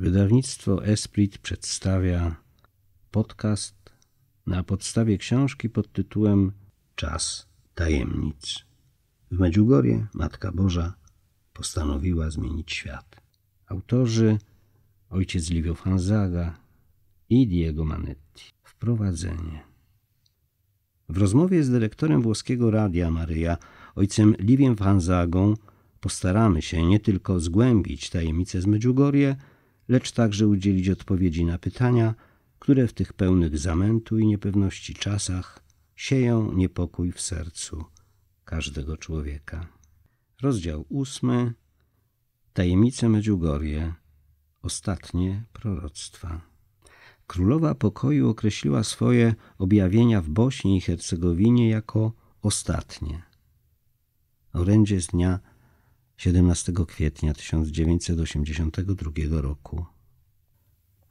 Wydawnictwo Esprit przedstawia podcast na podstawie książki pod tytułem Czas tajemnic. W Medjugorje Matka Boża postanowiła zmienić świat. Autorzy ojciec Livio Fanzaga i Diego Manetti. Wprowadzenie. W rozmowie z dyrektorem włoskiego Radia Maryja, ojcem Liviem Fanzagą, postaramy się nie tylko zgłębić tajemnicę z Medjugorje, lecz także udzielić odpowiedzi na pytania, które w tych pełnych zamętu i niepewności czasach sieją niepokój w sercu każdego człowieka. Rozdział ósmy. Tajemnice Medjugorje. Ostatnie proroctwa. Królowa pokoju określiła swoje objawienia w Bośni i Hercegowinie jako ostatnie. Orędzie z dnia 17 kwietnia 1982 roku.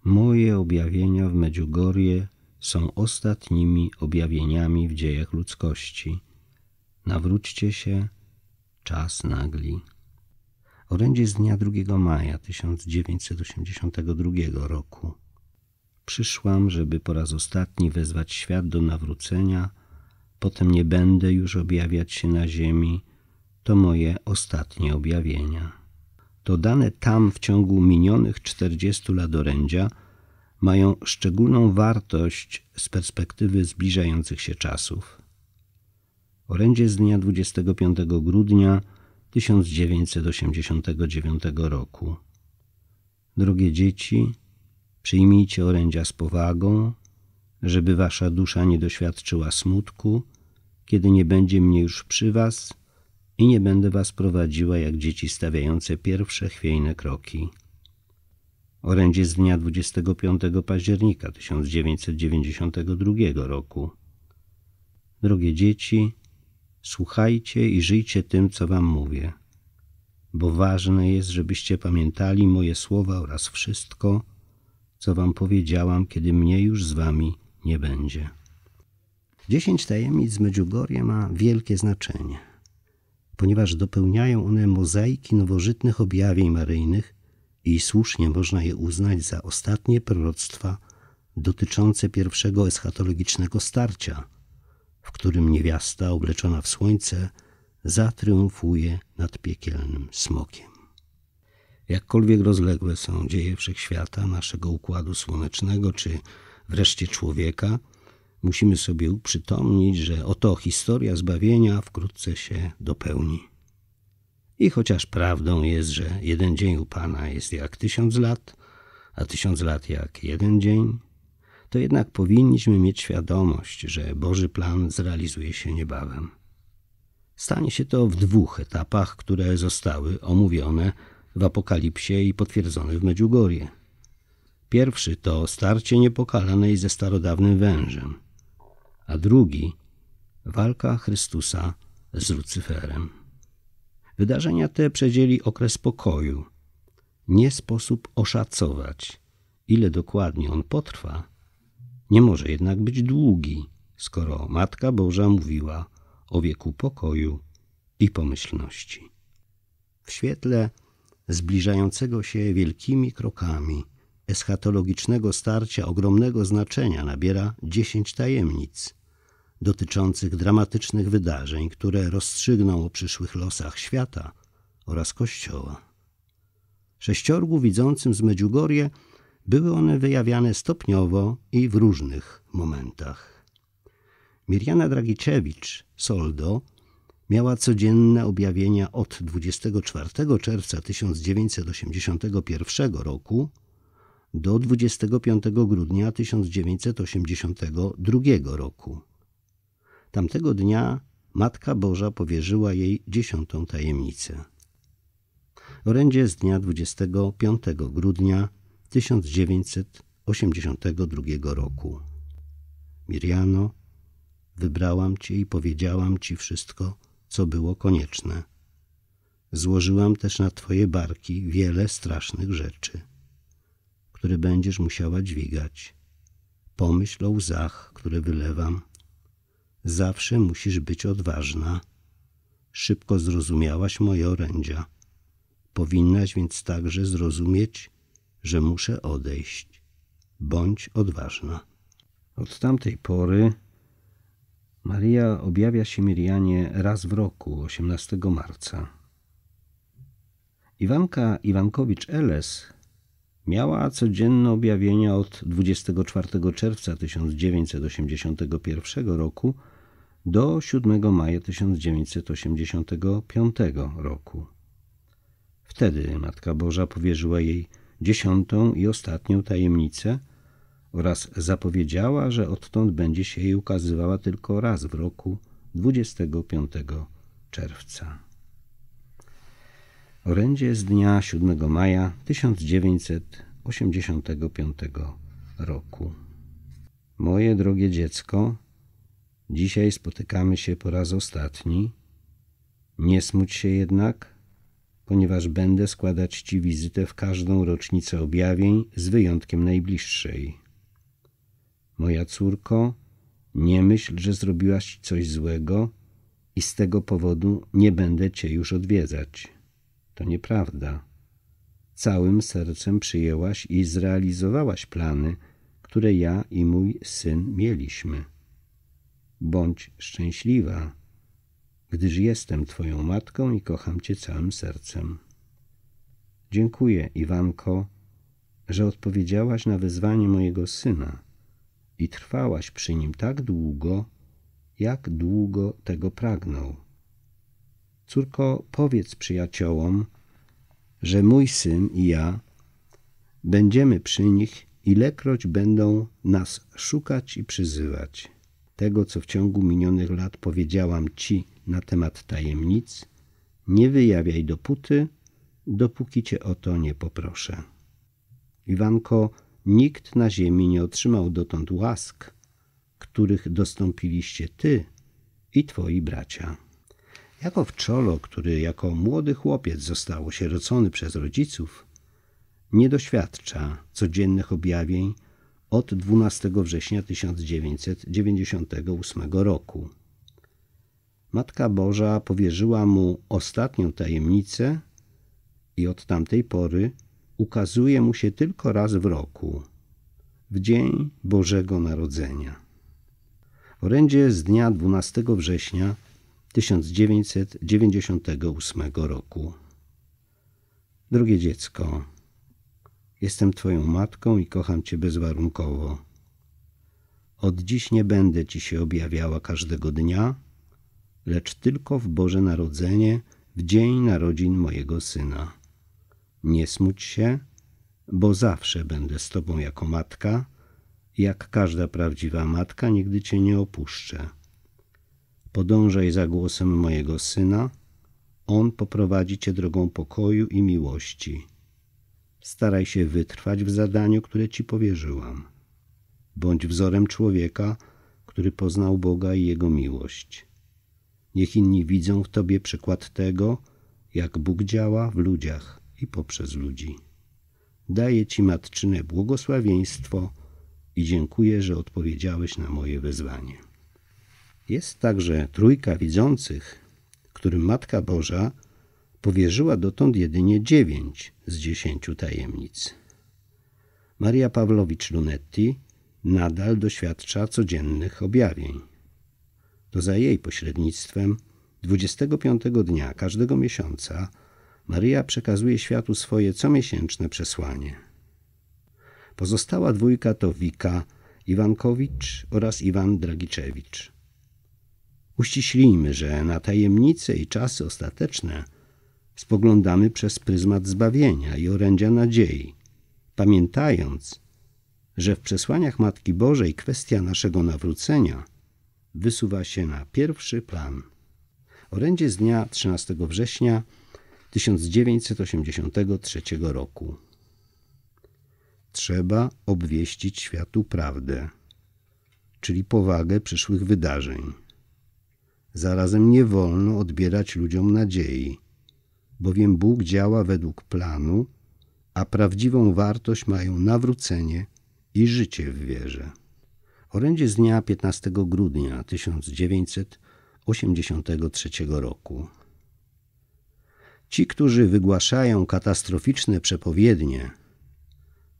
Moje objawienia w Medjugorje są ostatnimi objawieniami w dziejach ludzkości. Nawróćcie się, czas nagli. Orędzie z dnia 2 maja 1982 roku. Przyszłam, żeby po raz ostatni wezwać świat do nawrócenia, potem nie będę już objawiać się na ziemi, to moje ostatnie objawienia. Dodane tam w ciągu minionych 40 lat orędzia mają szczególną wartość z perspektywy zbliżających się czasów. Orędzie z dnia 25 grudnia 1989 roku. Drogie dzieci, przyjmijcie orędzia z powagą, żeby wasza dusza nie doświadczyła smutku, kiedy nie będzie mnie już przy was i nie będę was prowadziła jak dzieci stawiające pierwsze chwiejne kroki. Orędzie z dnia 25 października 1992 roku. Drogie dzieci, słuchajcie i żyjcie tym, co wam mówię, bo ważne jest, żebyście pamiętali moje słowa oraz wszystko, co wam powiedziałam, kiedy mnie już z wami nie będzie. Dziesięć tajemnic z Medjugorje ma wielkie znaczenie ponieważ dopełniają one mozaiki nowożytnych objawień maryjnych i słusznie można je uznać za ostatnie proroctwa dotyczące pierwszego eschatologicznego starcia, w którym niewiasta obleczona w słońce zatriumfuje nad piekielnym smokiem. Jakkolwiek rozległe są dzieje wszechświata, naszego układu słonecznego czy wreszcie człowieka, musimy sobie uprzytomnić, że oto historia zbawienia wkrótce się dopełni. I chociaż prawdą jest, że jeden dzień u Pana jest jak tysiąc lat, a tysiąc lat jak jeden dzień, to jednak powinniśmy mieć świadomość, że Boży plan zrealizuje się niebawem. Stanie się to w dwóch etapach, które zostały omówione w Apokalipsie i potwierdzone w Medjugorje. Pierwszy to starcie niepokalanej ze starodawnym wężem – a drugi walka Chrystusa z Lucyferem. Wydarzenia te przedzieli okres pokoju. Nie sposób oszacować, ile dokładnie on potrwa. Nie może jednak być długi, skoro Matka Boża mówiła o wieku pokoju i pomyślności. W świetle zbliżającego się wielkimi krokami eschatologicznego starcia ogromnego znaczenia nabiera dziesięć tajemnic – dotyczących dramatycznych wydarzeń, które rozstrzygną o przyszłych losach świata oraz Kościoła. Sześciorgu widzącym z Medjugorje były one wyjawiane stopniowo i w różnych momentach. Mirjana Dragiciewicz, Soldo, miała codzienne objawienia od 24 czerwca 1981 roku do 25 grudnia 1982 roku. Tamtego dnia Matka Boża powierzyła jej dziesiątą tajemnicę. Orędzie z dnia 25 grudnia 1982 roku. Miriano, wybrałam Cię i powiedziałam Ci wszystko, co było konieczne. Złożyłam też na Twoje barki wiele strasznych rzeczy, które będziesz musiała dźwigać. Pomyśl o łzach, które wylewam – Zawsze musisz być odważna. Szybko zrozumiałaś moje orędzia. Powinnaś więc także zrozumieć, że muszę odejść. Bądź odważna. Od tamtej pory Maria objawia się Mirianie raz w roku, 18 marca. Iwanka Iwankowicz-Eles miała codzienne objawienia od 24 czerwca 1981 roku do 7 maja 1985 roku. Wtedy Matka Boża powierzyła jej dziesiątą i ostatnią tajemnicę oraz zapowiedziała, że odtąd będzie się jej ukazywała tylko raz w roku 25 czerwca. Orędzie z dnia 7 maja 1985 roku. Moje drogie dziecko, Dzisiaj spotykamy się po raz ostatni. Nie smuć się jednak, ponieważ będę składać Ci wizytę w każdą rocznicę objawień, z wyjątkiem najbliższej. Moja córko, nie myśl, że zrobiłaś coś złego i z tego powodu nie będę Cię już odwiedzać. To nieprawda. Całym sercem przyjęłaś i zrealizowałaś plany, które ja i mój syn mieliśmy bądź szczęśliwa, gdyż jestem Twoją matką i kocham Cię całym sercem. Dziękuję, Iwanko, że odpowiedziałaś na wezwanie mojego syna i trwałaś przy nim tak długo, jak długo tego pragnął. Córko, powiedz przyjaciołom, że mój syn i ja będziemy przy nich, ilekroć będą nas szukać i przyzywać tego, co w ciągu minionych lat powiedziałam ci na temat tajemnic, nie wyjawiaj dopóty, dopóki cię o to nie poproszę. Iwanko, nikt na ziemi nie otrzymał dotąd łask, których dostąpiliście ty i twoi bracia. Jako wczolo, który jako młody chłopiec został osierocony przez rodziców, nie doświadcza codziennych objawień od 12 września 1998 roku. Matka Boża powierzyła mu ostatnią tajemnicę i od tamtej pory ukazuje mu się tylko raz w roku, w dzień Bożego Narodzenia. Orędzie z dnia 12 września 1998 roku. Drogie dziecko, Jestem twoją matką i kocham cię bezwarunkowo. Od dziś nie będę ci się objawiała każdego dnia, lecz tylko w Boże Narodzenie, w dzień narodzin mojego syna. Nie smuć się, bo zawsze będę z tobą jako matka, jak każda prawdziwa matka, nigdy cię nie opuszczę. Podążaj za głosem mojego syna, on poprowadzi cię drogą pokoju i miłości. Staraj się wytrwać w zadaniu, które ci powierzyłam. Bądź wzorem człowieka, który poznał Boga i Jego miłość. Niech inni widzą w Tobie przykład tego, jak Bóg działa w ludziach i poprzez ludzi. Daję Ci matczyne błogosławieństwo i dziękuję, że odpowiedziałeś na moje wezwanie. Jest także trójka widzących, którym Matka Boża powierzyła dotąd jedynie dziewięć z dziesięciu tajemnic. Maria Pawlowicz Lunetti nadal doświadcza codziennych objawień. To za jej pośrednictwem 25 dnia każdego miesiąca Maria przekazuje światu swoje comiesięczne przesłanie. Pozostała dwójka to Wika Iwankowicz oraz Iwan Dragiczewicz. Uściślimy, że na tajemnice i czasy ostateczne – spoglądamy przez pryzmat zbawienia i orędzia nadziei, pamiętając, że w przesłaniach Matki Bożej kwestia naszego nawrócenia wysuwa się na pierwszy plan. Orędzie z dnia 13 września 1983 roku. Trzeba obwieścić światu prawdę, czyli powagę przyszłych wydarzeń. Zarazem nie wolno odbierać ludziom nadziei bowiem Bóg działa według planu, a prawdziwą wartość mają nawrócenie i życie w wierze. Orędzie z dnia 15 grudnia 1983 roku. Ci, którzy wygłaszają katastroficzne przepowiednie,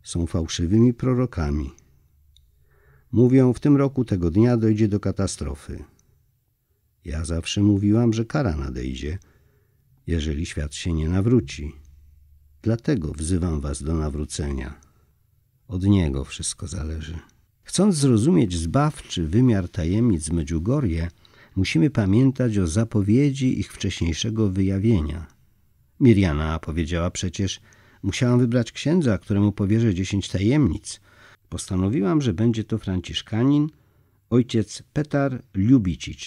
są fałszywymi prorokami. Mówią, w tym roku tego dnia dojdzie do katastrofy. Ja zawsze mówiłam, że kara nadejdzie – jeżeli świat się nie nawróci. Dlatego wzywam was do nawrócenia. Od Niego wszystko zależy. Chcąc zrozumieć zbawczy wymiar tajemnic Medjugorje, musimy pamiętać o zapowiedzi ich wcześniejszego wyjawienia. Mirjana powiedziała przecież, musiałam wybrać księdza, któremu powierzę dziesięć tajemnic. Postanowiłam, że będzie to franciszkanin, ojciec Petar Ljubicic.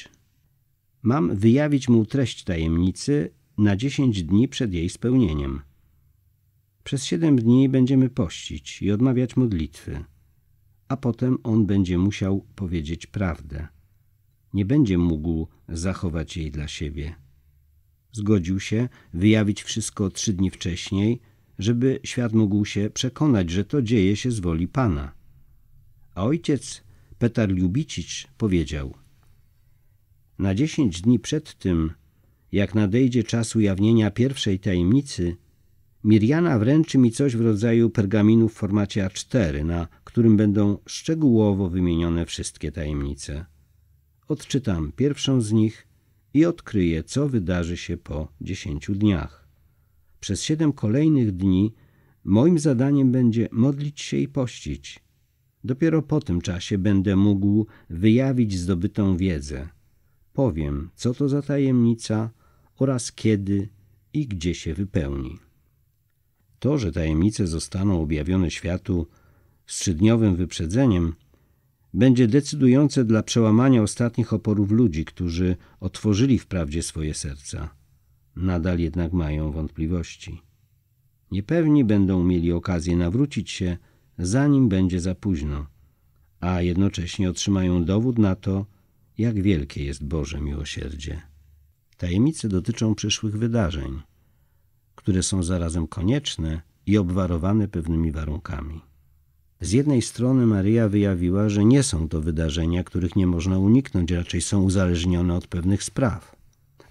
Mam wyjawić mu treść tajemnicy na 10 dni przed jej spełnieniem. Przez siedem dni będziemy pościć i odmawiać modlitwy, a potem on będzie musiał powiedzieć prawdę. Nie będzie mógł zachować jej dla siebie. Zgodził się wyjawić wszystko trzy dni wcześniej, żeby świat mógł się przekonać, że to dzieje się z woli Pana. A ojciec Petar Ljubicic powiedział: Na dziesięć dni przed tym jak nadejdzie czas ujawnienia pierwszej tajemnicy, Mirjana wręczy mi coś w rodzaju pergaminu w formacie A4, na którym będą szczegółowo wymienione wszystkie tajemnice. Odczytam pierwszą z nich i odkryję, co wydarzy się po dziesięciu dniach. Przez siedem kolejnych dni moim zadaniem będzie modlić się i pościć. Dopiero po tym czasie będę mógł wyjawić zdobytą wiedzę. Powiem, co to za tajemnica – oraz kiedy i gdzie się wypełni. To, że tajemnice zostaną objawione światu z trzydniowym wyprzedzeniem, będzie decydujące dla przełamania ostatnich oporów ludzi, którzy otworzyli wprawdzie swoje serca, nadal jednak mają wątpliwości. Niepewni będą mieli okazję nawrócić się, zanim będzie za późno, a jednocześnie otrzymają dowód na to, jak wielkie jest Boże miłosierdzie. Tajemnice dotyczą przyszłych wydarzeń, które są zarazem konieczne i obwarowane pewnymi warunkami. Z jednej strony Maria wyjawiła, że nie są to wydarzenia, których nie można uniknąć, raczej są uzależnione od pewnych spraw.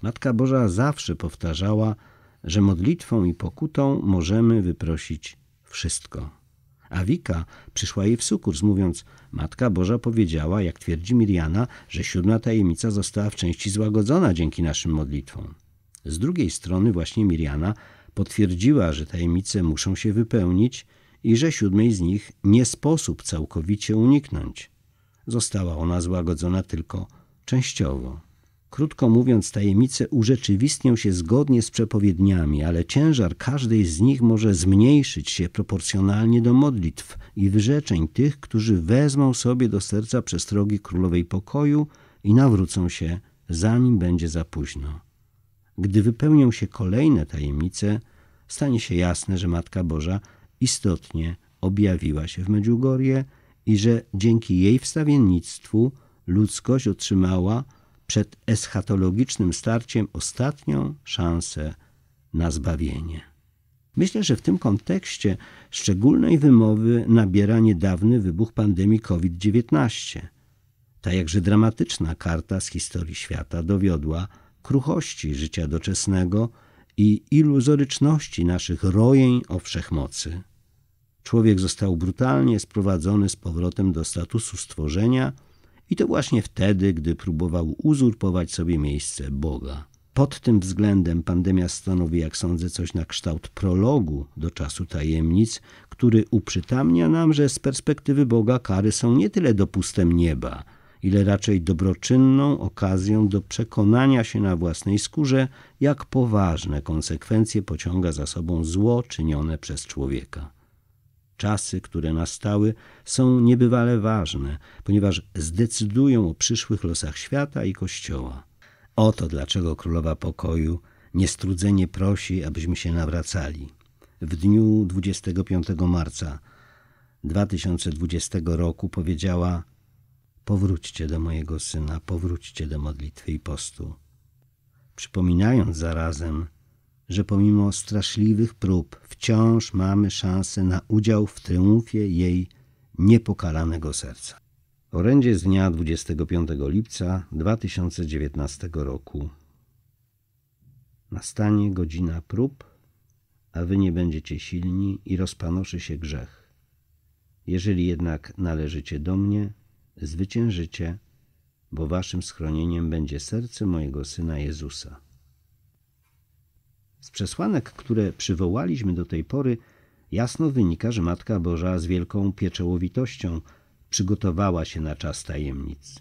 Matka Boża zawsze powtarzała, że modlitwą i pokutą możemy wyprosić wszystko a Wika przyszła jej w sukurs, mówiąc Matka Boża powiedziała, jak twierdzi Miriana, że siódma tajemnica została w części złagodzona dzięki naszym modlitwom. Z drugiej strony właśnie Miriana potwierdziła, że tajemnice muszą się wypełnić i że siódmej z nich nie sposób całkowicie uniknąć. Została ona złagodzona tylko częściowo. Krótko mówiąc, tajemnice urzeczywistnią się zgodnie z przepowiedniami, ale ciężar każdej z nich może zmniejszyć się proporcjonalnie do modlitw i wyrzeczeń tych, którzy wezmą sobie do serca przestrogi królowej pokoju i nawrócą się, zanim będzie za późno. Gdy wypełnią się kolejne tajemnice, stanie się jasne, że Matka Boża istotnie objawiła się w Medjugorje i że dzięki jej wstawiennictwu ludzkość otrzymała przed eschatologicznym starciem ostatnią szansę na zbawienie. Myślę, że w tym kontekście szczególnej wymowy nabiera niedawny wybuch pandemii COVID-19. Ta jakże dramatyczna karta z historii świata dowiodła kruchości życia doczesnego i iluzoryczności naszych rojeń o wszechmocy. Człowiek został brutalnie sprowadzony z powrotem do statusu stworzenia – i to właśnie wtedy, gdy próbował uzurpować sobie miejsce Boga. Pod tym względem pandemia stanowi, jak sądzę, coś na kształt prologu do czasu tajemnic, który uprzytamnia nam, że z perspektywy Boga kary są nie tyle dopustem nieba, ile raczej dobroczynną okazją do przekonania się na własnej skórze, jak poważne konsekwencje pociąga za sobą zło czynione przez człowieka czasy, które nastały, są niebywale ważne, ponieważ zdecydują o przyszłych losach świata i Kościoła. Oto dlaczego królowa pokoju niestrudzenie prosi, abyśmy się nawracali. W dniu 25 marca 2020 roku powiedziała: Powróćcie do mojego syna, powróćcie do modlitwy i postu. Przypominając zarazem, że pomimo straszliwych prób wciąż mamy szansę na udział w triumfie jej niepokalanego serca. Orędzie z dnia 25 lipca 2019 roku. Nastanie godzina prób, a wy nie będziecie silni i rozpanoszy się grzech. Jeżeli jednak należycie do mnie, zwyciężycie, bo waszym schronieniem będzie serce mojego Syna Jezusa. Z przesłanek, które przywołaliśmy do tej pory, jasno wynika, że Matka Boża z wielką pieczołowitością przygotowała się na czas tajemnic.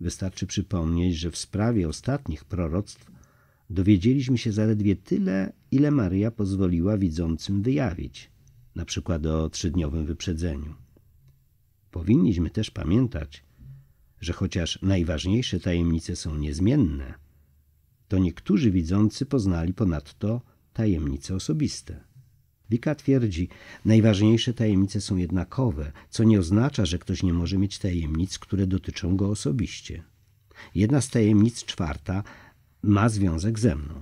Wystarczy przypomnieć, że w sprawie ostatnich proroctw dowiedzieliśmy się zaledwie tyle, ile Maria pozwoliła widzącym wyjawić, na przykład o trzydniowym wyprzedzeniu. Powinniśmy też pamiętać, że chociaż najważniejsze tajemnice są niezmienne – to niektórzy widzący poznali ponadto tajemnice osobiste. Wika twierdzi, najważniejsze tajemnice są jednakowe, co nie oznacza, że ktoś nie może mieć tajemnic, które dotyczą go osobiście. Jedna z tajemnic, czwarta, ma związek ze mną.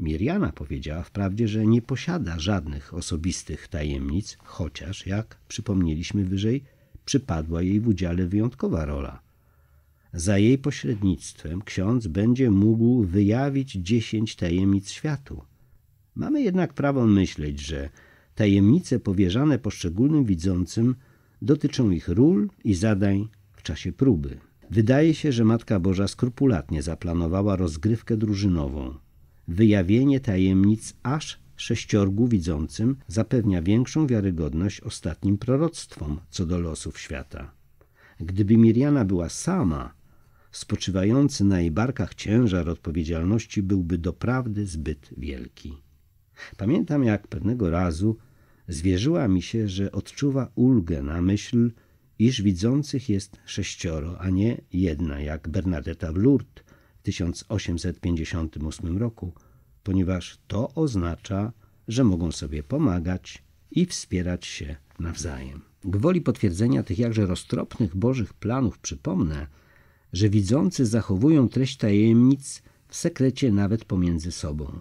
Mirjana powiedziała wprawdzie, że nie posiada żadnych osobistych tajemnic, chociaż, jak przypomnieliśmy wyżej, przypadła jej w udziale wyjątkowa rola – za jej pośrednictwem ksiądz będzie mógł wyjawić dziesięć tajemnic światu. Mamy jednak prawo myśleć, że tajemnice powierzane poszczególnym widzącym dotyczą ich ról i zadań w czasie próby. Wydaje się, że Matka Boża skrupulatnie zaplanowała rozgrywkę drużynową. Wyjawienie tajemnic aż sześciorgu widzącym zapewnia większą wiarygodność ostatnim proroctwom co do losów świata. Gdyby Miriana była sama, spoczywający na jej barkach ciężar odpowiedzialności byłby doprawdy zbyt wielki. Pamiętam, jak pewnego razu zwierzyła mi się, że odczuwa ulgę na myśl, iż widzących jest sześcioro, a nie jedna, jak Bernadetta w Lourdes w 1858 roku, ponieważ to oznacza, że mogą sobie pomagać i wspierać się nawzajem. Gwoli potwierdzenia tych jakże roztropnych Bożych planów przypomnę, że widzący zachowują treść tajemnic w sekrecie nawet pomiędzy sobą.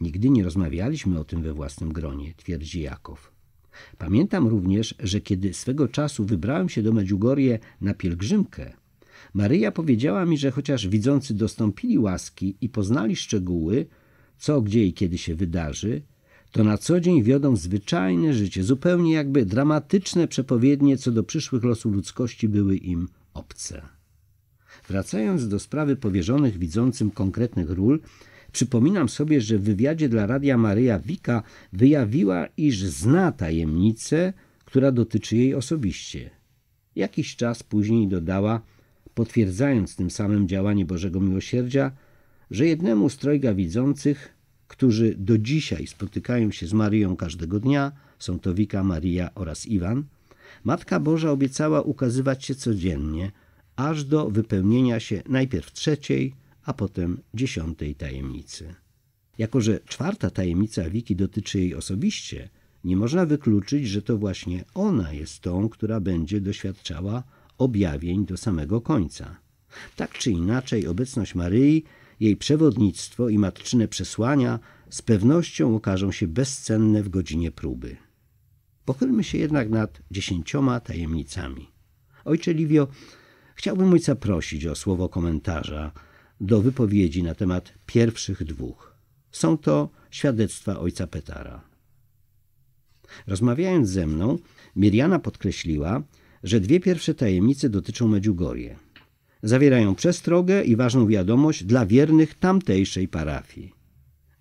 Nigdy nie rozmawialiśmy o tym we własnym gronie, twierdzi Jakow. Pamiętam również, że kiedy swego czasu wybrałem się do Medjugorje na pielgrzymkę, Maryja powiedziała mi, że chociaż widzący dostąpili łaski i poznali szczegóły, co, gdzie i kiedy się wydarzy, to na co dzień wiodą zwyczajne życie, zupełnie jakby dramatyczne przepowiednie co do przyszłych losów ludzkości były im obce. Wracając do sprawy powierzonych widzącym konkretnych ról, przypominam sobie, że w wywiadzie dla Radia Maryja Wika wyjawiła, iż zna tajemnicę, która dotyczy jej osobiście. Jakiś czas później dodała, potwierdzając tym samym działanie Bożego Miłosierdzia, że jednemu z trojga widzących którzy do dzisiaj spotykają się z Marią każdego dnia, są to Wika, Maria oraz Iwan, Matka Boża obiecała ukazywać się codziennie, aż do wypełnienia się najpierw trzeciej, a potem dziesiątej tajemnicy. Jako, że czwarta tajemnica Wiki dotyczy jej osobiście, nie można wykluczyć, że to właśnie ona jest tą, która będzie doświadczała objawień do samego końca. Tak czy inaczej, obecność Maryi jej przewodnictwo i matczyne przesłania z pewnością okażą się bezcenne w godzinie próby. Pochylmy się jednak nad dziesięcioma tajemnicami. Ojcze Livio, chciałbym ojca prosić o słowo komentarza do wypowiedzi na temat pierwszych dwóch. Są to świadectwa ojca Petara. Rozmawiając ze mną, Miriana podkreśliła, że dwie pierwsze tajemnice dotyczą Medjugorje – zawierają przestrogę i ważną wiadomość dla wiernych tamtejszej parafii.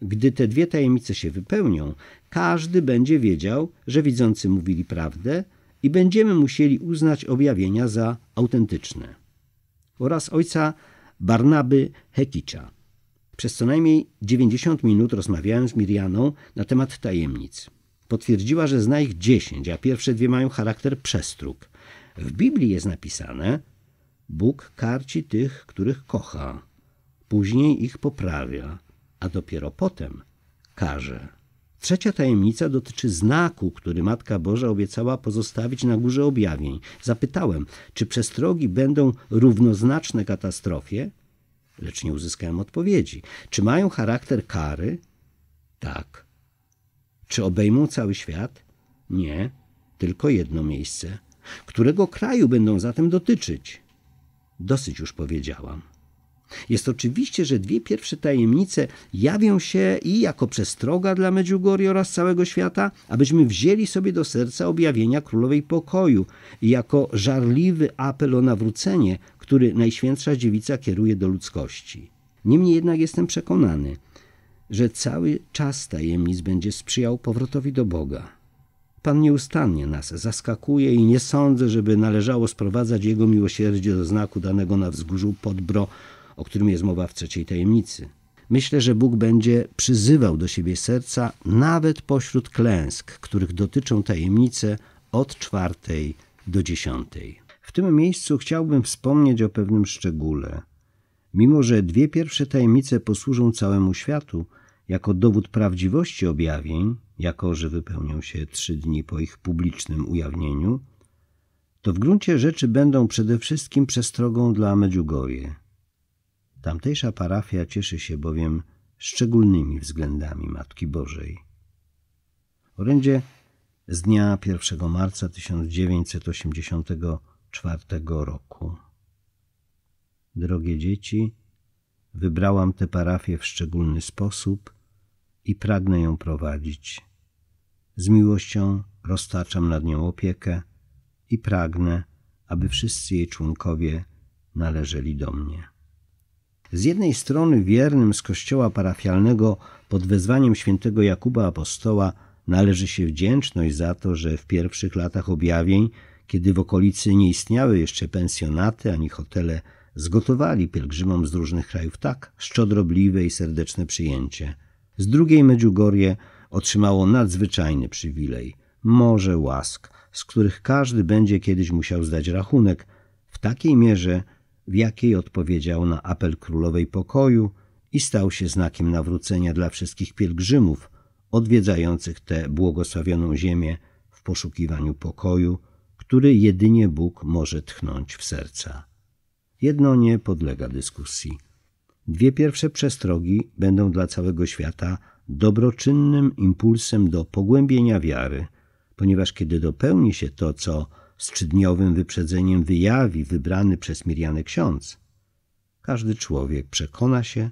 Gdy te dwie tajemnice się wypełnią, każdy będzie wiedział, że widzący mówili prawdę i będziemy musieli uznać objawienia za autentyczne. Oraz ojca Barnaby Hekicza. Przez co najmniej 90 minut rozmawiałem z Mirianą na temat tajemnic. Potwierdziła, że zna ich 10, a pierwsze dwie mają charakter przestróg. W Biblii jest napisane, Bóg karci tych, których kocha, później ich poprawia, a dopiero potem karze. Trzecia tajemnica dotyczy znaku, który Matka Boża obiecała pozostawić na górze objawień. Zapytałem, czy przestrogi będą równoznaczne katastrofie, lecz nie uzyskałem odpowiedzi. Czy mają charakter kary? Tak. Czy obejmą cały świat? Nie, tylko jedno miejsce. Którego kraju będą zatem dotyczyć? Dosyć już powiedziałam. Jest oczywiście, że dwie pierwsze tajemnice jawią się i jako przestroga dla Medjugorje oraz całego świata, abyśmy wzięli sobie do serca objawienia Królowej Pokoju i jako żarliwy apel o nawrócenie, który Najświętsza Dziewica kieruje do ludzkości. Niemniej jednak jestem przekonany, że cały czas tajemnic będzie sprzyjał powrotowi do Boga. Pan nieustannie nas zaskakuje i nie sądzę, żeby należało sprowadzać Jego miłosierdzie do znaku danego na wzgórzu Podbro, o którym jest mowa w trzeciej tajemnicy. Myślę, że Bóg będzie przyzywał do siebie serca nawet pośród klęsk, których dotyczą tajemnice od czwartej do dziesiątej. W tym miejscu chciałbym wspomnieć o pewnym szczególe. Mimo, że dwie pierwsze tajemnice posłużą całemu światu jako dowód prawdziwości objawień, jako że wypełnią się trzy dni po ich publicznym ujawnieniu, to w gruncie rzeczy będą przede wszystkim przestrogą dla Medjugorje. Tamtejsza parafia cieszy się bowiem szczególnymi względami Matki Bożej. Orędzie z dnia 1 marca 1984 roku. Drogie dzieci, wybrałam tę parafię w szczególny sposób, i pragnę ją prowadzić. Z miłością roztaczam nad nią opiekę i pragnę, aby wszyscy jej członkowie należeli do mnie. Z jednej strony wiernym z kościoła parafialnego pod wezwaniem świętego Jakuba Apostoła należy się wdzięczność za to, że w pierwszych latach objawień, kiedy w okolicy nie istniały jeszcze pensjonaty ani hotele, zgotowali pielgrzymom z różnych krajów tak szczodrobliwe i serdeczne przyjęcie – z drugiej Medjugorje otrzymało nadzwyczajny przywilej morze łask, z których każdy będzie kiedyś musiał zdać rachunek w takiej mierze, w jakiej odpowiedział na apel królowej pokoju i stał się znakiem nawrócenia dla wszystkich pielgrzymów odwiedzających tę błogosławioną ziemię w poszukiwaniu pokoju, który jedynie Bóg może tchnąć w serca. Jedno nie podlega dyskusji. Dwie pierwsze przestrogi będą dla całego świata dobroczynnym impulsem do pogłębienia wiary, ponieważ kiedy dopełni się to, co z trzydniowym wyprzedzeniem wyjawi wybrany przez Mirianę ksiądz, każdy człowiek przekona się,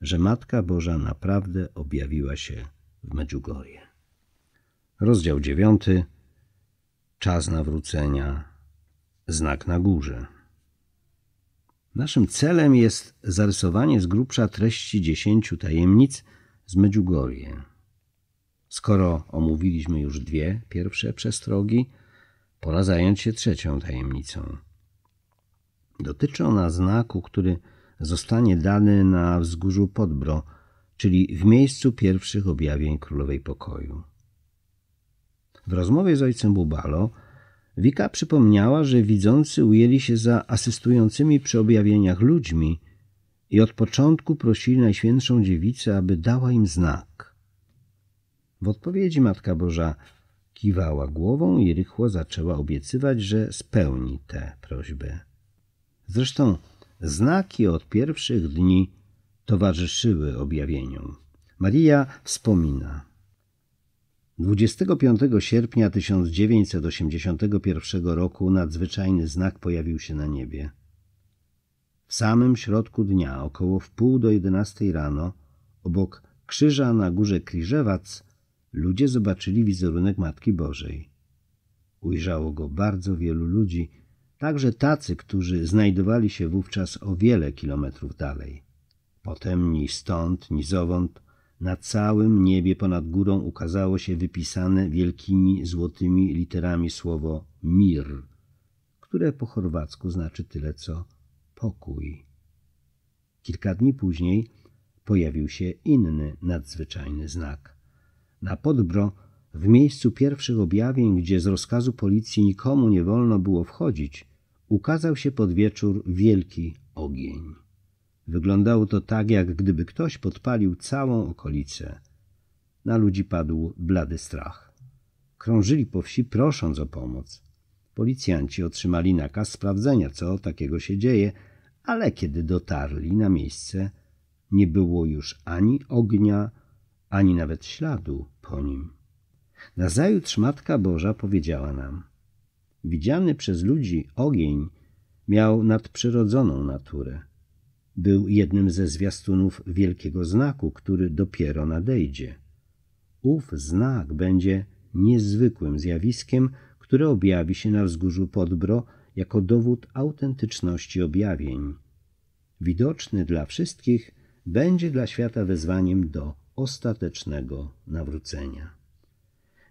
że Matka Boża naprawdę objawiła się w Medjugorje. Rozdział dziewiąty. Czas nawrócenia. Znak na górze. Naszym celem jest zarysowanie z grubsza treści dziesięciu tajemnic z Medjugorje. Skoro omówiliśmy już dwie pierwsze przestrogi, pora zająć się trzecią tajemnicą. Dotyczy ona znaku, który zostanie dany na wzgórzu Podbro, czyli w miejscu pierwszych objawień Królowej Pokoju. W rozmowie z ojcem Bubalo Wika przypomniała, że widzący ujęli się za asystującymi przy objawieniach ludźmi i od początku prosili Najświętszą Dziewicę, aby dała im znak. W odpowiedzi Matka Boża kiwała głową i rychło zaczęła obiecywać, że spełni te prośby. Zresztą znaki od pierwszych dni towarzyszyły objawieniom. Maria wspomina – 25 sierpnia 1981 roku nadzwyczajny znak pojawił się na niebie. W samym środku dnia, około wpół do 11 rano, obok krzyża na górze Kliżewac, ludzie zobaczyli wizerunek Matki Bożej. Ujrzało go bardzo wielu ludzi, także tacy, którzy znajdowali się wówczas o wiele kilometrów dalej. Potem ni stąd, ni zowąd na całym niebie ponad górą ukazało się wypisane wielkimi złotymi literami słowo mir, które po chorwacku znaczy tyle co pokój. Kilka dni później pojawił się inny nadzwyczajny znak. Na podbro, w miejscu pierwszych objawień, gdzie z rozkazu policji nikomu nie wolno było wchodzić, ukazał się pod wieczór wielki ogień. Wyglądało to tak, jak gdyby ktoś podpalił całą okolicę. Na ludzi padł blady strach. Krążyli po wsi, prosząc o pomoc. Policjanci otrzymali nakaz sprawdzenia, co takiego się dzieje, ale kiedy dotarli na miejsce, nie było już ani ognia, ani nawet śladu po nim. Nazajutrz Matka Boża powiedziała nam: Widziany przez ludzi ogień miał nadprzyrodzoną naturę. Był jednym ze zwiastunów wielkiego znaku, który dopiero nadejdzie. Ów znak będzie niezwykłym zjawiskiem, które objawi się na wzgórzu Podbro jako dowód autentyczności objawień. Widoczny dla wszystkich, będzie dla świata wezwaniem do ostatecznego nawrócenia.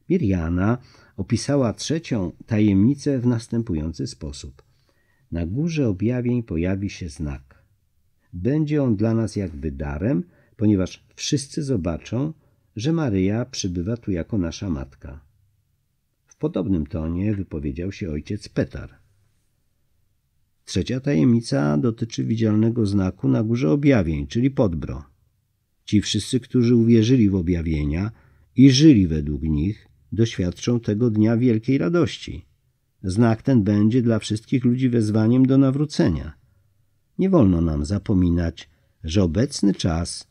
Mirjana opisała trzecią tajemnicę w następujący sposób. Na górze objawień pojawi się znak będzie on dla nas jakby darem, ponieważ wszyscy zobaczą, że Maryja przybywa tu jako nasza matka. W podobnym tonie wypowiedział się ojciec Petar. Trzecia tajemnica dotyczy widzialnego znaku na górze objawień, czyli podbro. Ci wszyscy, którzy uwierzyli w objawienia i żyli według nich, doświadczą tego dnia wielkiej radości. Znak ten będzie dla wszystkich ludzi wezwaniem do nawrócenia – nie wolno nam zapominać, że obecny czas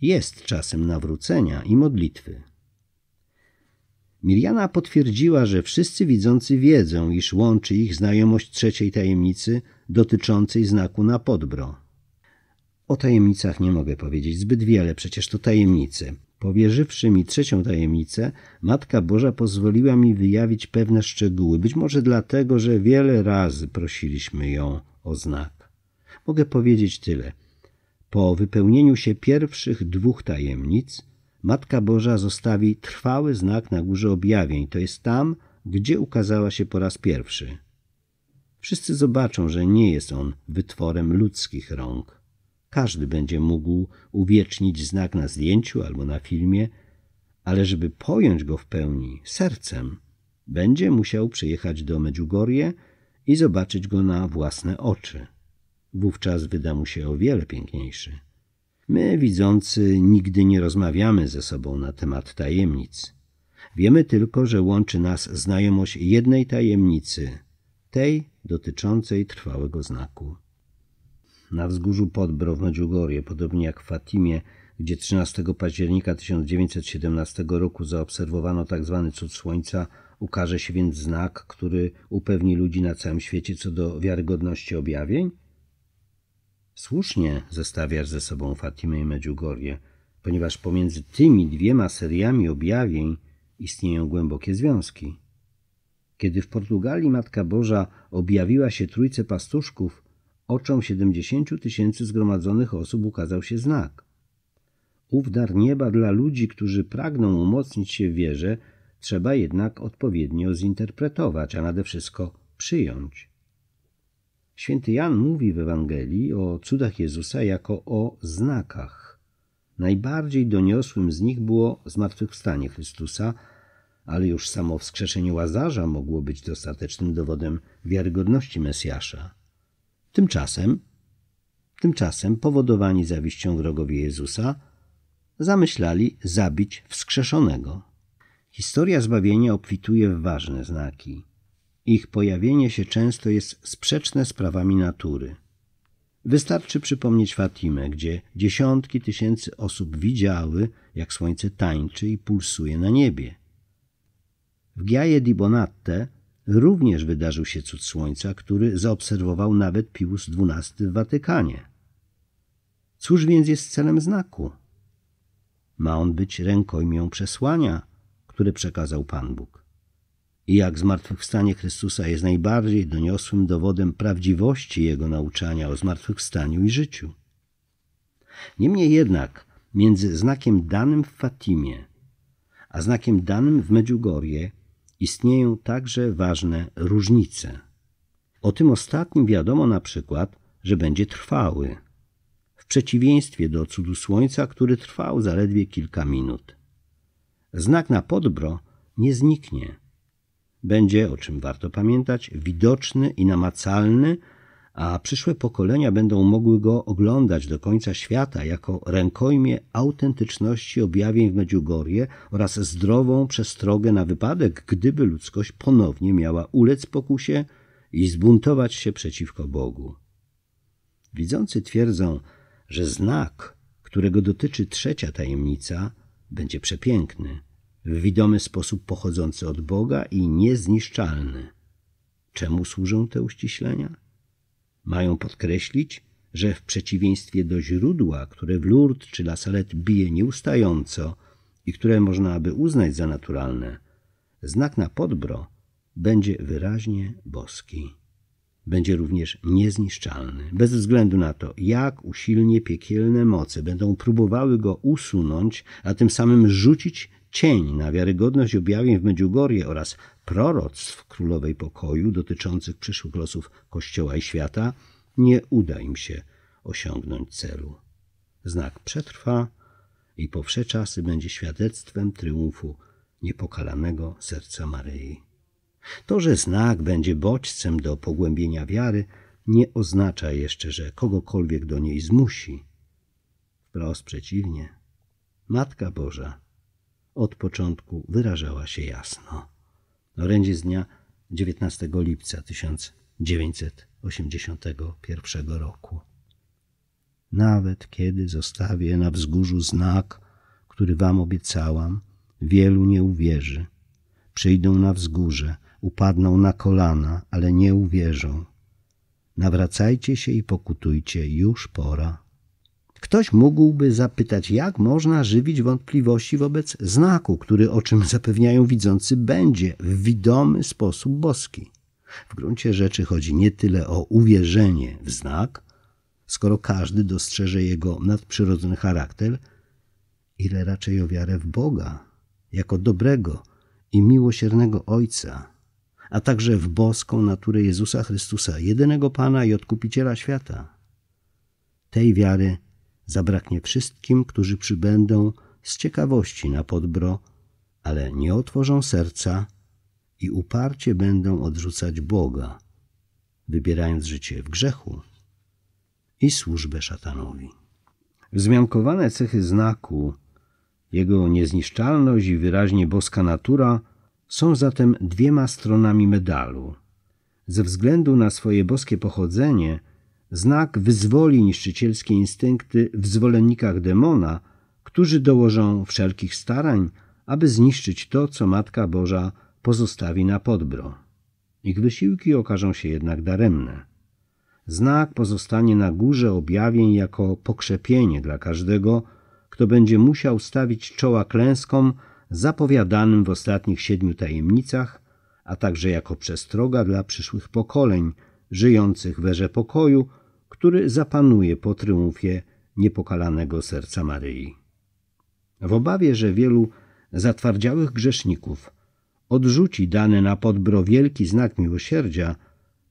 jest czasem nawrócenia i modlitwy. Mirjana potwierdziła, że wszyscy widzący wiedzą, iż łączy ich znajomość trzeciej tajemnicy dotyczącej znaku na podbro. O tajemnicach nie mogę powiedzieć zbyt wiele, przecież to tajemnice. Powierzywszy mi trzecią tajemnicę, Matka Boża pozwoliła mi wyjawić pewne szczegóły, być może dlatego, że wiele razy prosiliśmy ją o znak mogę powiedzieć tyle. Po wypełnieniu się pierwszych dwóch tajemnic, Matka Boża zostawi trwały znak na górze objawień, to jest tam, gdzie ukazała się po raz pierwszy. Wszyscy zobaczą, że nie jest on wytworem ludzkich rąk. Każdy będzie mógł uwiecznić znak na zdjęciu albo na filmie, ale żeby pojąć go w pełni sercem, będzie musiał przyjechać do Medjugorje i zobaczyć go na własne oczy. Wówczas wyda mu się o wiele piękniejszy. My, widzący, nigdy nie rozmawiamy ze sobą na temat tajemnic. Wiemy tylko, że łączy nas znajomość jednej tajemnicy, tej dotyczącej trwałego znaku. Na wzgórzu Podbro w Medjugorje, podobnie jak w Fatimie, gdzie 13 października 1917 roku zaobserwowano tzw. Tak cud słońca, ukaże się więc znak, który upewni ludzi na całym świecie co do wiarygodności objawień? Słusznie zestawiasz ze sobą Fatimę i Medjugorje, ponieważ pomiędzy tymi dwiema seriami objawień istnieją głębokie związki. Kiedy w Portugalii Matka Boża objawiła się trójce pastuszków, oczom 70 tysięcy zgromadzonych osób ukazał się znak. Ów dar nieba dla ludzi, którzy pragną umocnić się w wierze, trzeba jednak odpowiednio zinterpretować, a nade wszystko przyjąć. Święty Jan mówi w Ewangelii o cudach Jezusa jako o znakach. Najbardziej doniosłym z nich było zmartwychwstanie Chrystusa, ale już samo wskrzeszenie Łazarza mogło być dostatecznym dowodem wiarygodności Mesjasza. Tymczasem, tymczasem powodowani zawiścią wrogowie Jezusa zamyślali zabić wskrzeszonego. Historia zbawienia obfituje w ważne znaki – ich pojawienie się często jest sprzeczne z prawami natury. Wystarczy przypomnieć Fatimę, gdzie dziesiątki tysięcy osób widziały, jak słońce tańczy i pulsuje na niebie. W Giaje di Bonatte również wydarzył się cud słońca, który zaobserwował nawet Pius XII w Watykanie. Cóż więc jest celem znaku? Ma on być rękojmią przesłania, które przekazał Pan Bóg i jak zmartwychwstanie Chrystusa jest najbardziej doniosłym dowodem prawdziwości Jego nauczania o zmartwychwstaniu i życiu. Niemniej jednak, między znakiem danym w Fatimie, a znakiem danym w Medjugorje istnieją także ważne różnice. O tym ostatnim wiadomo na przykład, że będzie trwały, w przeciwieństwie do cudu słońca, który trwał zaledwie kilka minut. Znak na podbro nie zniknie – będzie, o czym warto pamiętać, widoczny i namacalny, a przyszłe pokolenia będą mogły go oglądać do końca świata jako rękojmie autentyczności objawień w Medjugorje oraz zdrową przestrogę na wypadek, gdyby ludzkość ponownie miała ulec pokusie i zbuntować się przeciwko Bogu. Widzący twierdzą, że znak, którego dotyczy trzecia tajemnica, będzie przepiękny – w widomy sposób pochodzący od Boga i niezniszczalny. Czemu służą te uściślenia? Mają podkreślić, że w przeciwieństwie do źródła, które w Lourdes czy La Salette bije nieustająco i które można by uznać za naturalne, znak na podbro będzie wyraźnie boski. Będzie również niezniszczalny, bez względu na to, jak usilnie piekielne moce będą próbowały go usunąć, a tym samym rzucić cień na wiarygodność objawień w Medjugorje oraz proroctw Królowej Pokoju dotyczących przyszłych losów Kościoła i świata, nie uda im się osiągnąć celu. Znak przetrwa i po wsze czasy będzie świadectwem triumfu niepokalanego serca Maryi. To, że znak będzie bodźcem do pogłębienia wiary, nie oznacza jeszcze, że kogokolwiek do niej zmusi. Wprost przeciwnie, Matka Boża od początku wyrażała się jasno. Orędzie z dnia 19 lipca 1981 roku. Nawet kiedy zostawię na wzgórzu znak, który wam obiecałam, wielu nie uwierzy. Przyjdą na wzgórze, upadną na kolana, ale nie uwierzą. Nawracajcie się i pokutujcie, już pora. Ktoś mógłby zapytać, jak można żywić wątpliwości wobec znaku, który, o czym zapewniają widzący, będzie w widomy sposób boski. W gruncie rzeczy chodzi nie tyle o uwierzenie w znak, skoro każdy dostrzeże jego nadprzyrodzony charakter, ile raczej o wiarę w Boga jako dobrego i miłosiernego Ojca, a także w boską naturę Jezusa Chrystusa, jedynego Pana i odkupiciela świata. Tej wiary zabraknie wszystkim, którzy przybędą z ciekawości na podbro, ale nie otworzą serca i uparcie będą odrzucać Boga, wybierając życie w grzechu i służbę szatanowi. Wzmiankowane cechy znaku, jego niezniszczalność i wyraźnie boska natura są zatem dwiema stronami medalu. Ze względu na swoje boskie pochodzenie – Znak wyzwoli niszczycielskie instynkty w zwolennikach demona, którzy dołożą wszelkich starań, aby zniszczyć to, co Matka Boża pozostawi na podbro. Ich wysiłki okażą się jednak daremne. Znak pozostanie na górze objawień jako pokrzepienie dla każdego, kto będzie musiał stawić czoła klęskom zapowiadanym w ostatnich siedmiu tajemnicach, a także jako przestroga dla przyszłych pokoleń, żyjących w erze pokoju, który zapanuje po tryumfie niepokalanego serca Maryi. W obawie, że wielu zatwardziałych grzeszników odrzuci dany na podbro wielki znak miłosierdzia,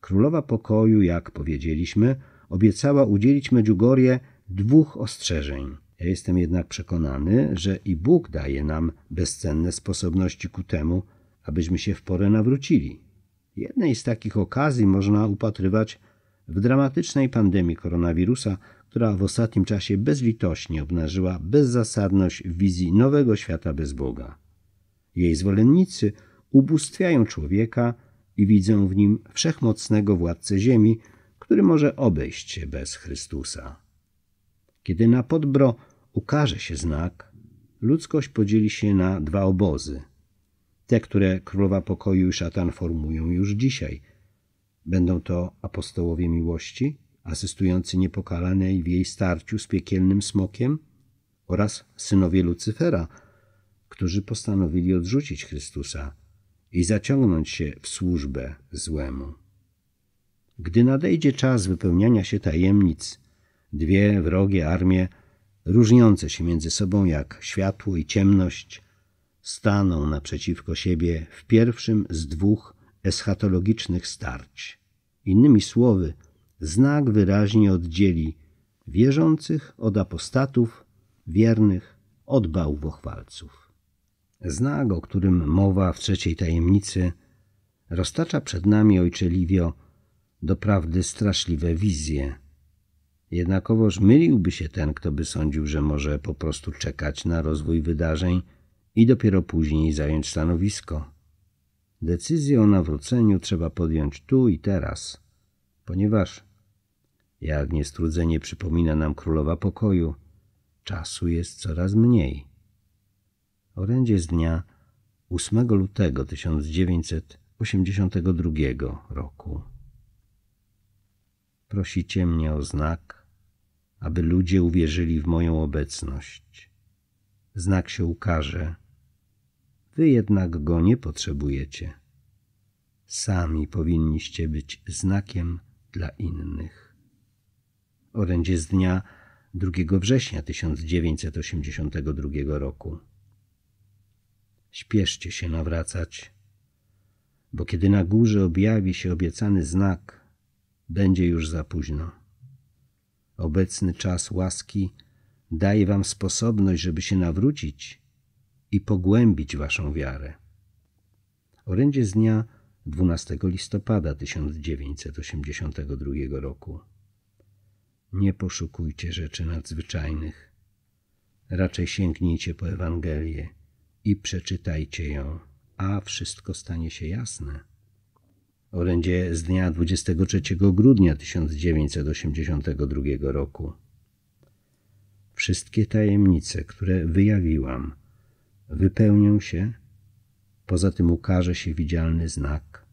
królowa pokoju, jak powiedzieliśmy, obiecała udzielić Medjugorje dwóch ostrzeżeń. Ja jestem jednak przekonany, że i Bóg daje nam bezcenne sposobności ku temu, abyśmy się w porę nawrócili. Jednej z takich okazji można upatrywać w dramatycznej pandemii koronawirusa, która w ostatnim czasie bezlitośnie obnażyła bezzasadność wizji nowego świata bez Boga. Jej zwolennicy ubóstwiają człowieka i widzą w nim wszechmocnego władcę ziemi, który może obejść się bez Chrystusa. Kiedy na podbro ukaże się znak, ludzkość podzieli się na dwa obozy – te, które Królowa Pokoju i Szatan formują już dzisiaj. Będą to apostołowie miłości, asystujący niepokalanej w jej starciu z piekielnym smokiem oraz synowie Lucyfera, którzy postanowili odrzucić Chrystusa i zaciągnąć się w służbę złemu. Gdy nadejdzie czas wypełniania się tajemnic, dwie wrogie armie, różniące się między sobą jak światło i ciemność, staną naprzeciwko siebie w pierwszym z dwóch eschatologicznych starć. Innymi słowy, znak wyraźnie oddzieli wierzących od apostatów, wiernych od bałwochwalców. Znak, o którym mowa w trzeciej tajemnicy, roztacza przed nami, ojcze Livio, doprawdy straszliwe wizje. Jednakowoż myliłby się ten, kto by sądził, że może po prostu czekać na rozwój wydarzeń – i dopiero później zająć stanowisko. Decyzję o nawróceniu trzeba podjąć tu i teraz, ponieważ, jak niestrudzenie przypomina nam królowa pokoju, czasu jest coraz mniej. Orędzie z dnia 8 lutego 1982 roku. Prosicie mnie o znak, aby ludzie uwierzyli w moją obecność. Znak się ukaże Wy jednak go nie potrzebujecie. Sami powinniście być znakiem dla innych. Orędzie z dnia 2 września 1982 roku. Śpieszcie się nawracać, bo kiedy na górze objawi się obiecany znak, będzie już za późno. Obecny czas łaski daje wam sposobność, żeby się nawrócić i pogłębić waszą wiarę. Orędzie z dnia 12 listopada 1982 roku. Nie poszukujcie rzeczy nadzwyczajnych. Raczej sięgnijcie po Ewangelię i przeczytajcie ją, a wszystko stanie się jasne. Orędzie z dnia 23 grudnia 1982 roku. Wszystkie tajemnice, które wyjawiłam, wypełnią się, poza tym ukaże się widzialny znak.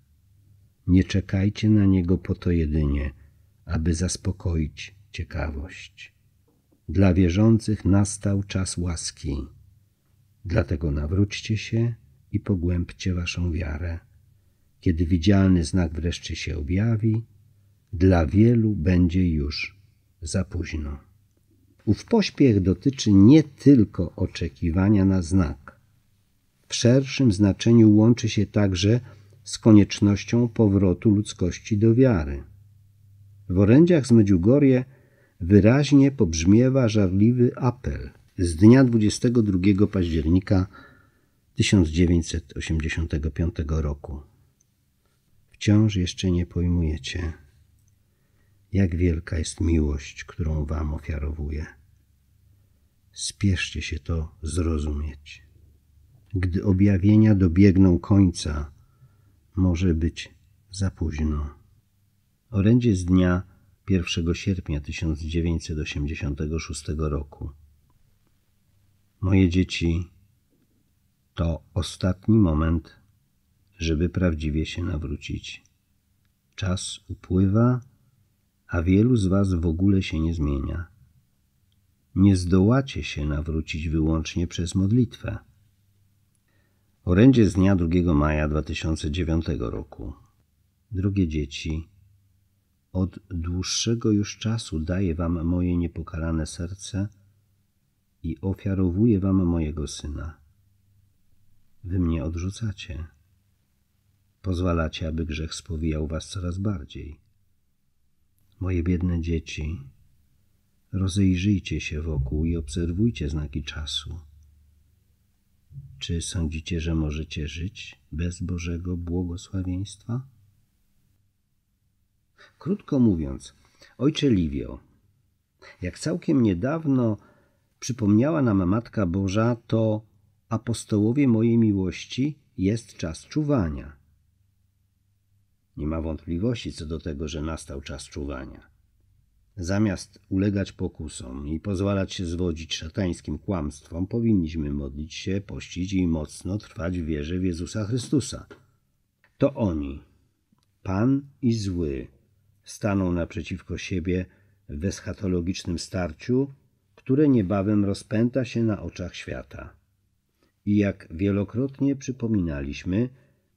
Nie czekajcie na niego po to jedynie, aby zaspokoić ciekawość. Dla wierzących nastał czas łaski. Dlatego nawróćcie się i pogłębcie waszą wiarę. Kiedy widzialny znak wreszcie się objawi, dla wielu będzie już za późno. Ów pośpiech dotyczy nie tylko oczekiwania na znak. W szerszym znaczeniu łączy się także z koniecznością powrotu ludzkości do wiary. W orędziach z Medjugorje wyraźnie pobrzmiewa żarliwy apel z dnia 22 października 1985 roku. Wciąż jeszcze nie pojmujecie, jak wielka jest miłość, którą Wam ofiarowuję. Spieszcie się to zrozumieć. Gdy objawienia dobiegną końca, może być za późno. Orędzie z dnia 1 sierpnia 1986 roku. Moje dzieci, to ostatni moment, żeby prawdziwie się nawrócić. Czas upływa, a wielu z Was w ogóle się nie zmienia nie zdołacie się nawrócić wyłącznie przez modlitwę. Orędzie z dnia 2 maja 2009 roku. Drogie dzieci, od dłuższego już czasu daję wam moje niepokalane serce i ofiarowuję wam mojego syna. Wy mnie odrzucacie. Pozwalacie, aby grzech spowijał was coraz bardziej. Moje biedne dzieci, Rozejrzyjcie się wokół i obserwujcie znaki czasu. Czy sądzicie, że możecie żyć bez Bożego błogosławieństwa? Krótko mówiąc, ojcze Liwio, jak całkiem niedawno przypomniała nam Matka Boża, to apostołowie mojej miłości jest czas czuwania. Nie ma wątpliwości co do tego, że nastał czas czuwania. Zamiast ulegać pokusom i pozwalać się zwodzić szatańskim kłamstwom, powinniśmy modlić się, pościć i mocno trwać w wierze w Jezusa Chrystusa. To oni, Pan i zły, staną naprzeciwko siebie w eschatologicznym starciu, które niebawem rozpęta się na oczach świata. I jak wielokrotnie przypominaliśmy,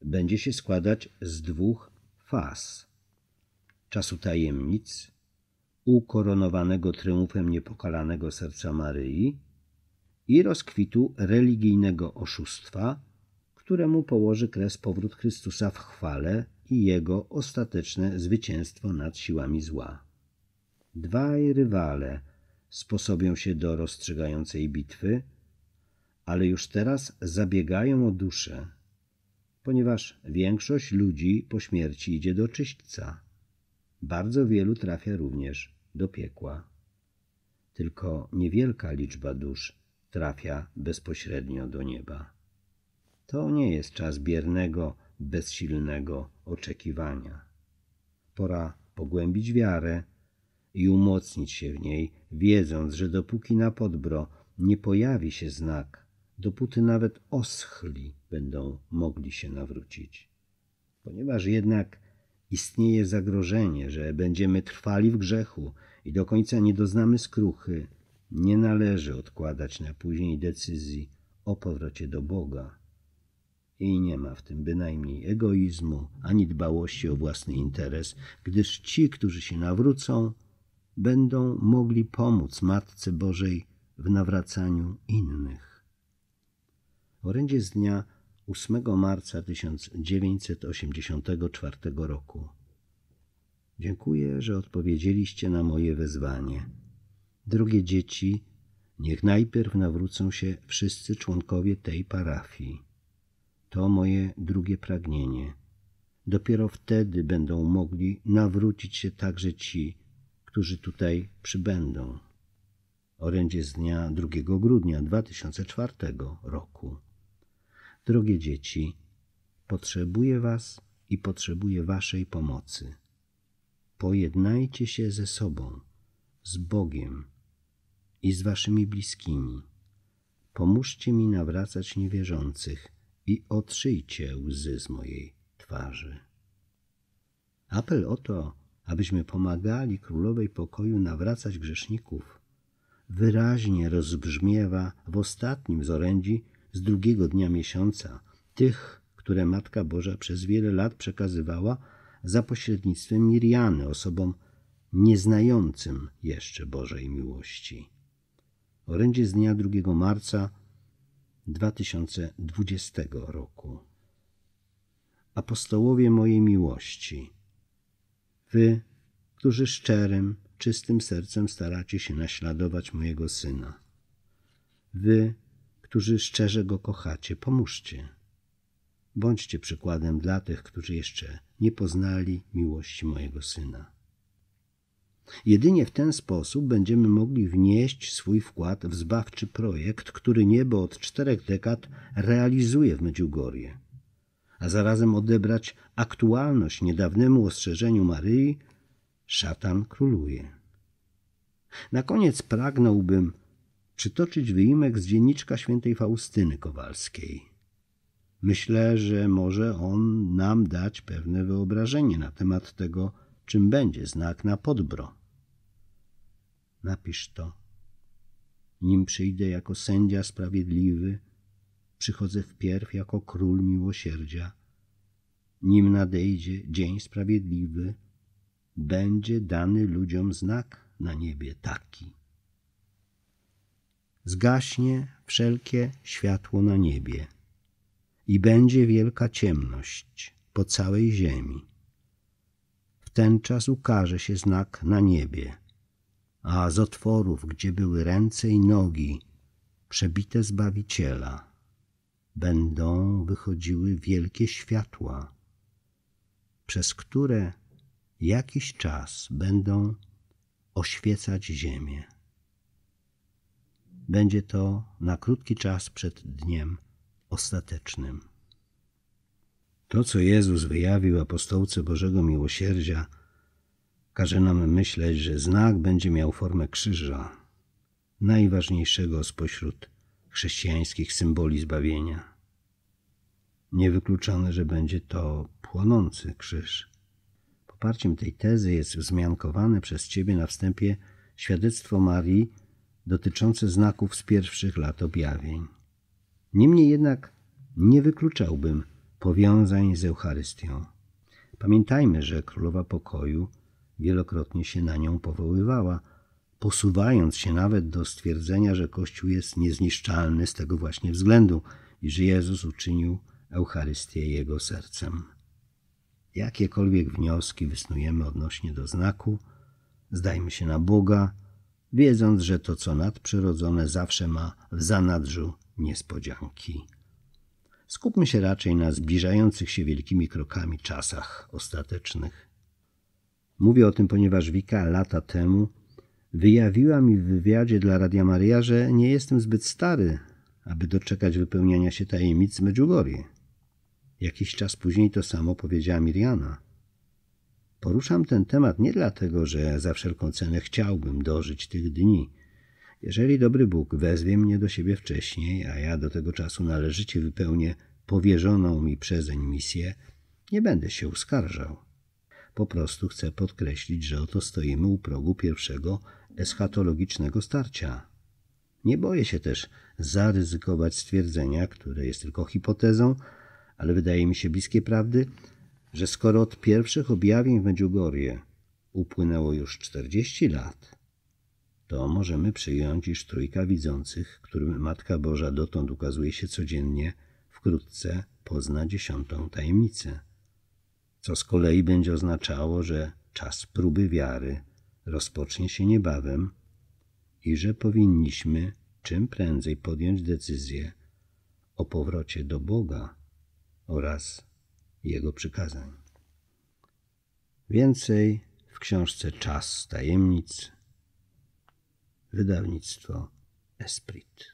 będzie się składać z dwóch faz: czasu tajemnic ukoronowanego triumfem niepokalanego serca Maryi i rozkwitu religijnego oszustwa, któremu położy kres powrót Chrystusa w chwale i jego ostateczne zwycięstwo nad siłami zła. Dwaj rywale sposobią się do rozstrzygającej bitwy, ale już teraz zabiegają o duszę, ponieważ większość ludzi po śmierci idzie do czyśćca bardzo wielu trafia również do piekła. Tylko niewielka liczba dusz trafia bezpośrednio do nieba. To nie jest czas biernego, bezsilnego oczekiwania. Pora pogłębić wiarę i umocnić się w niej, wiedząc, że dopóki na podbro nie pojawi się znak, dopóty nawet oschli będą mogli się nawrócić. Ponieważ jednak istnieje zagrożenie, że będziemy trwali w grzechu i do końca nie doznamy skruchy, nie należy odkładać na później decyzji o powrocie do Boga. I nie ma w tym bynajmniej egoizmu ani dbałości o własny interes, gdyż ci, którzy się nawrócą, będą mogli pomóc Matce Bożej w nawracaniu innych. Orędzie z dnia 8 marca 1984 roku. Dziękuję, że odpowiedzieliście na moje wezwanie. Drogie dzieci, niech najpierw nawrócą się wszyscy członkowie tej parafii. To moje drugie pragnienie. Dopiero wtedy będą mogli nawrócić się także ci, którzy tutaj przybędą. Orędzie z dnia 2 grudnia 2004 roku. Drogie dzieci, potrzebuję Was i potrzebuję Waszej pomocy. Pojednajcie się ze sobą, z Bogiem i z Waszymi bliskimi. Pomóżcie mi nawracać niewierzących i otrzyjcie łzy z mojej twarzy. Apel o to, abyśmy pomagali Królowej Pokoju nawracać grzeszników, wyraźnie rozbrzmiewa w ostatnim z orędzi z drugiego dnia miesiąca, tych, które Matka Boża przez wiele lat przekazywała za pośrednictwem Miriany osobom nieznającym jeszcze Bożej miłości. Orędzie z dnia 2 marca 2020 roku. Apostołowie mojej miłości, wy, którzy szczerym, czystym sercem staracie się naśladować mojego syna, wy, którzy szczerze go kochacie. Pomóżcie. Bądźcie przykładem dla tych, którzy jeszcze nie poznali miłości mojego syna. Jedynie w ten sposób będziemy mogli wnieść swój wkład w zbawczy projekt, który niebo od czterech dekad realizuje w Medjugorje, a zarazem odebrać aktualność niedawnemu ostrzeżeniu Maryi: szatan króluje. Na koniec pragnąłbym, przytoczyć wyimek z dzienniczka świętej Faustyny Kowalskiej. Myślę, że może on nam dać pewne wyobrażenie na temat tego, czym będzie znak na podbro. Napisz to. Nim przyjdę jako sędzia sprawiedliwy, przychodzę wpierw jako król miłosierdzia. Nim nadejdzie dzień sprawiedliwy, będzie dany ludziom znak na niebie taki zgaśnie wszelkie światło na niebie i będzie wielka ciemność po całej ziemi. W ten czas ukaże się znak na niebie, a z otworów, gdzie były ręce i nogi, przebite Zbawiciela, będą wychodziły wielkie światła, przez które jakiś czas będą oświecać ziemię będzie to na krótki czas przed dniem ostatecznym. To, co Jezus wyjawił apostołce Bożego Miłosierdzia, każe nam myśleć, że znak będzie miał formę krzyża, najważniejszego spośród chrześcijańskich symboli zbawienia. Niewykluczone, że będzie to płonący krzyż. Poparciem tej tezy jest wzmiankowane przez Ciebie na wstępie świadectwo Marii dotyczące znaków z pierwszych lat objawień. Niemniej jednak nie wykluczałbym powiązań z Eucharystią. Pamiętajmy, że królowa pokoju wielokrotnie się na nią powoływała, posuwając się nawet do stwierdzenia, że Kościół jest niezniszczalny z tego właśnie względu i że Jezus uczynił Eucharystię jego sercem. Jakiekolwiek wnioski wysnujemy odnośnie do znaku, zdajmy się na Boga wiedząc, że to co nadprzyrodzone zawsze ma w zanadrzu niespodzianki. Skupmy się raczej na zbliżających się wielkimi krokami czasach ostatecznych. Mówię o tym, ponieważ Wika lata temu wyjawiła mi w wywiadzie dla Radia Maria, że nie jestem zbyt stary, aby doczekać wypełniania się tajemnic Medjugorje. Jakiś czas później to samo powiedziała Miriana – Poruszam ten temat nie dlatego, że za wszelką cenę chciałbym dożyć tych dni. Jeżeli dobry Bóg wezwie mnie do siebie wcześniej, a ja do tego czasu należycie wypełnię powierzoną mi przezeń misję, nie będę się uskarżał. Po prostu chcę podkreślić, że oto stoimy u progu pierwszego eschatologicznego starcia. Nie boję się też zaryzykować stwierdzenia, które jest tylko hipotezą, ale wydaje mi się bliskie prawdy, że skoro od pierwszych objawień w Medjugorje upłynęło już 40 lat, to możemy przyjąć, iż trójka widzących, którym Matka Boża dotąd ukazuje się codziennie, wkrótce pozna dziesiątą tajemnicę, co z kolei będzie oznaczało, że czas próby wiary rozpocznie się niebawem i że powinniśmy czym prędzej podjąć decyzję o powrocie do Boga oraz jego przykazań. Więcej w książce Czas Tajemnic, wydawnictwo Esprit.